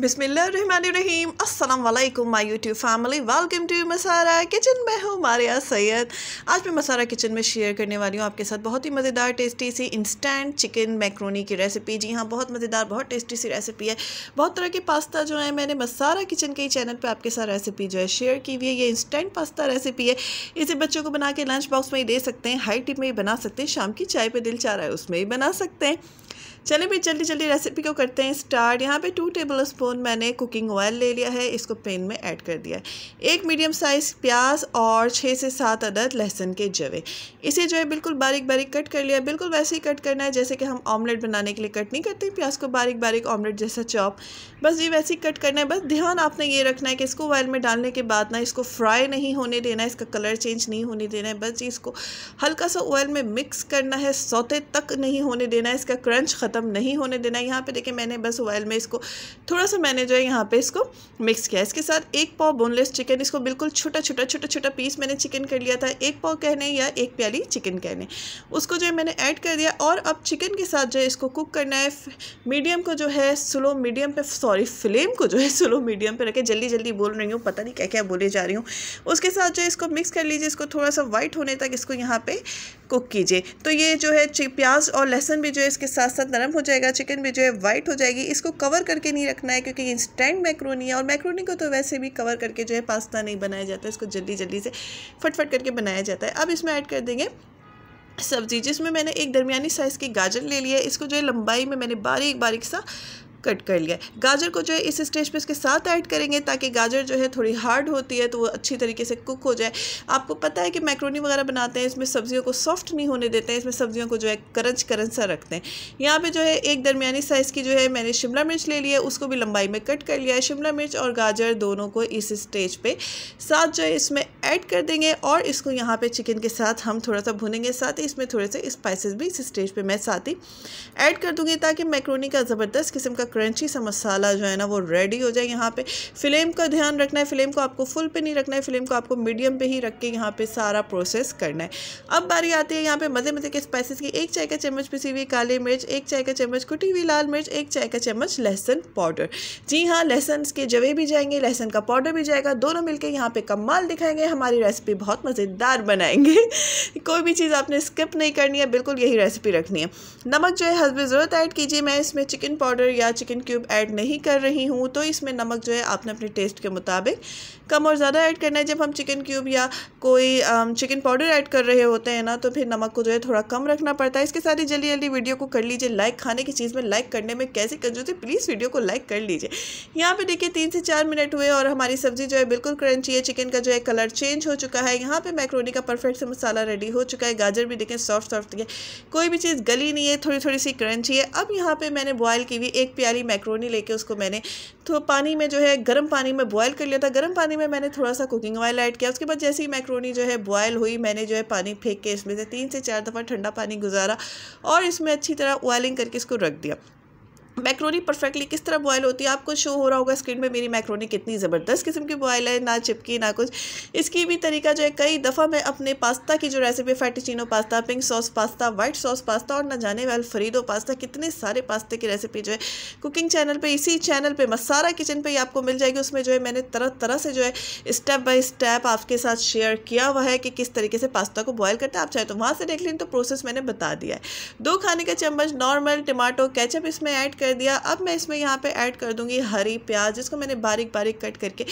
बिसमीम अल्लाम my YouTube family welcome to Masara kitchen मैं हूँ मारिया सैयद आज मैं मसारा किचन में शेयर करने वाली हूँ आपके साथ बहुत ही मज़ेदार टेस्टी सी इंस्टेंट चिकन मैक्रोनी की रेसिपी जी हाँ बहुत मज़ेदार बहुत टेस्टी सी रेसिपी है बहुत तरह के पास्ता जो है मैंने मसारा किचन के ही चैनल पर आपके साथ रेसिपी जो है शेयर की हुई है ये इंस्टेंट पास्ता रेसिपी है इसे बच्चों को बना के लंच बॉक्स में ही दे सकते हैं हाई टिप में ही बना सकते हैं शाम की चाय पर दिल चाह रहा है उसमें ही बना सकते हैं चलिए भी जल्दी जल्दी रेसिपी को करते हैं स्टार्ट यहाँ पे टू टेबल स्पून मैंने कुकिंग ऑयल ले लिया है इसको पेन में ऐड कर दिया है एक मीडियम साइज़ प्याज और छः से सात अदद लहसुन के जवे इसे जो है बिल्कुल बारीक बारीक कट कर लिया बिल्कुल वैसे ही कट करना है जैसे कि हम ऑमलेट बनाने के लिए कट नहीं करते प्याज को बारीक बारीक ऑमलेट जैसा चॉप बस ये वैसे ही कट करना है बस ध्यान आपने ये रखना है कि इसको ऑयल में डालने के बाद ना इसको फ्राई नहीं होने देना है इसका कलर चेंज नहीं होने देना है बस इसको हल्का सा ऑयल में मिक्स करना है सौते तक नहीं होने देना है इसका क्रंच ख़त्म नहीं होने देना यहाँ पे देखिए मैंने बस ऑयल में इसको थोड़ा सा मैंने जो है यहाँ पे इसको मिक्स किया इसके साथ एक पाव बोनलेस चिकन इसको बिल्कुल छोटा छोटा छोटा छोटा पीस मैंने चिकन कर लिया था एक पाव कहने या एक प्याली चिकन कहने उसको जो है मैंने ऐड कर दिया और अब चिकन के साथ जो है इसको कुक करना है मीडियम को जो है स्लो मीडियम पे सॉरी फ्लेम को जो है स्लो मीडियम पर रखें जल्दी जल्दी बोल रही हूँ पता नहीं क्या क्या बोले जा रही हूँ उसके साथ जो है इसको मिक्स कर लीजिए इसको थोड़ा सा वाइट होने तक इसको यहाँ पे कुक कीजिए तो ये जो है प्याज और लहसुन भी जो है इसके साथ साथ नरम हो जाएगा चिकन भी जो है वाइट हो जाएगी इसको कवर करके नहीं रखना है क्योंकि इंस्टेंट मैक्रोनी है और मैक्रोनी को तो वैसे भी कवर करके जो है पास्ता नहीं बनाया जाता इसको जल्दी जल्दी से फटफट करके बनाया जाता है अब इसमें ऐड कर देंगे सब्जी जिसमें मैंने एक दरमिया साइज़ की गाजर ले ली है इसको जो है लंबाई में मैंने बारीक बारीक सा कट कर लिया गाजर को जो है इस स्टेज पे इसके साथ ऐड करेंगे ताकि गाजर जो है थोड़ी हार्ड होती है तो वो अच्छी तरीके से कुक हो जाए आपको पता है कि मैक्रोनी वगैरह बनाते हैं इसमें सब्जियों को सॉफ्ट नहीं होने देते हैं इसमें सब्जियों को जो है करंच करंच सा रखते हैं यहाँ पर जो है एक दरमियानी साइज़ की जो है मैंने शिमला मिर्च ले लिया उसको भी लंबाई में कट कर लिया है शिमला मिर्च और गाजर दोनों को इस स्टेज पर साथ जो है इसमें ऐड कर देंगे और इसको यहाँ पर चिकन के साथ हम थोड़ा सा भुनेंगे साथ ही इसमें थोड़े से स्पाइसिस भी इस स्टेज पर मैं साथ ही ऐड कर दूँगी ताकि मैक्रोनी का ज़बरदस्त किस्म का क्रंची सा मसाला जो है ना वो रेडी हो जाए यहाँ पे फ्लेम का ध्यान रखना है फ्लेम को आपको फुल पे नहीं रखना है फ्लेम को आपको मीडियम पे ही रख के यहाँ पे सारा प्रोसेस करना है अब बारी आती है यहाँ पे मज़े मज़े के स्पाइसेस की एक चाय का चम्मच पिसी हुई काली मिर्च एक चाय का चम्मच कुटी हुई लाल मिर्च एक चाय का चम्मच लहसुन पाउडर जी हाँ लहसुन के जवे भी जाएंगे लहसुन का पाउडर भी जाएगा दोनों मिलकर यहाँ पे कमाल दिखाएंगे हमारी रेसिपी बहुत मज़ेदार बनाएंगे कोई भी चीज़ आपने स्किप नहीं करनी है बिल्कुल यही रेसिपी रखनी है नमक जो है हसबे ज़रूरत ऐड कीजिए मैं इसमें चिकन पाउडर या चिकन क्यूब ऐड नहीं कर रही हूँ तो इसमें नमक जो है आपने अपने टेस्ट के मुताबिक कम और ज़्यादा ऐड करना है जब हम चिकन क्यूब या कोई चिकन पाउडर ऐड कर रहे होते हैं ना तो फिर नमक को जो है थोड़ा कम रखना पड़ता है इसके साथ ही जल्दी जल्दी वीडियो को कर लीजिए लाइक खाने की चीज़ में लाइक करने में कैसे जो प्लीज़ वीडियो को लाइक कर लीजिए यहाँ पर देखिए तीन से चार मिनट हुए और हमारी सब्ज़ी जो है बिल्कुल क्रंची है चिकन का जो है कलर चेंज हो चुका है यहाँ पर मैक्रोनी का परफेक्ट से मसाला रेडी हो चुका है गाजर भी देखें सॉफ्ट सॉफ्ट है कोई भी चीज़ गली नहीं है थोड़ी थोड़ी सी क्रंची है अब यहाँ पर मैंने बॉयल की हुई एक प्याज प्यारी मैक्रोनी लेके उसको मैंने तो पानी में जो है गर्म पानी में बॉयल कर लिया था गर्म पानी में मैंने थोड़ा सा कुकिंग ऑयल ऐड किया उसके बाद जैसे ही मैक्रोनी जो है बॉयल हुई मैंने जो है पानी फेंक के इसमें से तीन से चार दफ़ा ठंडा पानी गुजारा और इसमें अच्छी तरह ऑयलिंग करके इसको रख दिया मैक्रोनी परफेक्टली किस तरह बॉयल होती है आपको शो हो रहा होगा स्क्रीन में मेरी मैक्रोनी कितनी ज़बरदस्त किस्म की बॉयल है ना चिपकी ना कुछ इसकी भी तरीका जो है कई दफ़ा मैं अपने पास्ता की जो recipe fettuccine pasta pink sauce pasta white sauce pasta और ना जाने वाले फरीदो पास्ता कितने सारे पास्ते की रेसिपी जो है कुकिंग चैनल पर इसी चैनल पर मसारा किचन पर ही आपको मिल जाएगी उसमें जो है मैंने तरह तरह से जो है स्टेप बाई स्टेप आपके साथ शेयर किया हुआ है कि किस तरीके से पास्ता को बॉयल करते हैं आप चाहे तो वहाँ से देख लें तो प्रोसेस मैंने बता दिया है दो खाने का चम्मच नॉर्मल टमाटो कैचअप इसमें ऐड कर दिया अब मैं इसमें यहाँ पे ऐड कर दूँगी हरी प्याज जिसको मैंने बारीक बारीक कट करके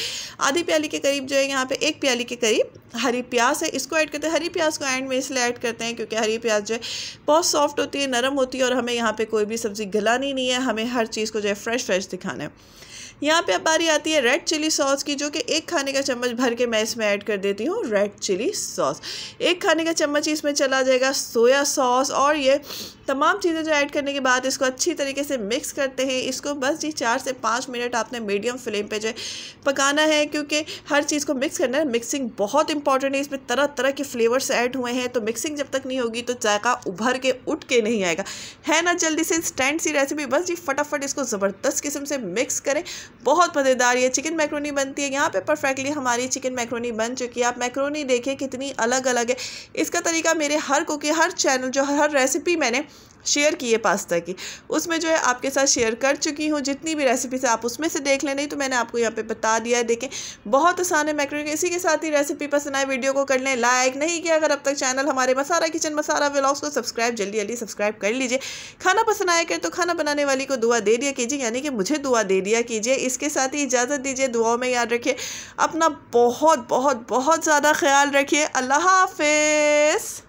आधी प्याली के करीब जो है यहाँ पे एक प्याली के करीब हरी प्याज है इसको ऐड करते हैं हरी प्याज को एंड में इसलिए ऐड करते हैं क्योंकि हरी प्याज जो है बहुत सॉफ्ट होती है नरम होती है और हमें यहाँ पर कोई भी सब्ज़ी गलानी नहीं है हमें हर चीज़ को जो है फ्रेश फ्रेश दिखाना है यहाँ पे अब बारी आती है रेड चिली सॉस की जो कि एक खाने का चम्मच भर के मैं इसमें ऐड कर देती हूँ रेड चिली सॉस एक खाने का चम्मच इसमें चला जाएगा सोया सॉस और ये तमाम चीज़ें जो ऐड करने के बाद इसको अच्छी तरीके से मिक्स करते हैं इसको बस जी चार से पाँच मिनट आपने मीडियम फ्लेम पे जो है पकाना है क्योंकि हर चीज़ को मिक्स करना है मिक्सिंग बहुत इंपॉर्टेंट है इसमें तरह तरह के फ्लेवर्स ऐड हुए हैं तो मिक्सिंग जब तक नहीं होगी तो जायका उभर के उठ के नहीं आएगा है ना जल्दी से स्टैंड सी रेसिपी बस जी फटाफट इसको ज़बरदस्त किस्म से मिक्स करें बहुत मज़ेदार ये चिकन मैक्रोनी बनती है यहाँ पर परफेक्टली हमारी चिकन मैक्रोनी बन चुकी है आप मैक्रोनी देखें कितनी अलग अलग है इसका तरीका मेरे हर कुकी हर चैनल जो हर रेसिपी मैंने शेयर की है पास्ता की उसमें जो है आपके साथ शेयर कर चुकी हूँ जितनी भी रेसिपीज आप उसमें से देख लें नहीं तो मैंने आपको यहाँ पे बता दिया है देखें बहुत आसान है मैक्रोनी इसी के साथ ही रेसिपी पसंद आए वीडियो को कर लें लाइक नहीं किया अगर अब तक चैनल हमारे मसारा किचन मसारा व्लॉग्स को सब्सक्राइब जल्दी जल्दी सब्सक्राइब कर लीजिए खाना पसंद आया कर तो खाना बनाने वाली को दुआ दे दिया कीजिए यानी कि मुझे दुआ दे दिया कीजिए इसके साथ ही इजाज़त दीजिए दुआओं में याद रखिए अपना बहुत बहुत बहुत ज़्यादा ख्याल रखिए अल्लाह हाफिज़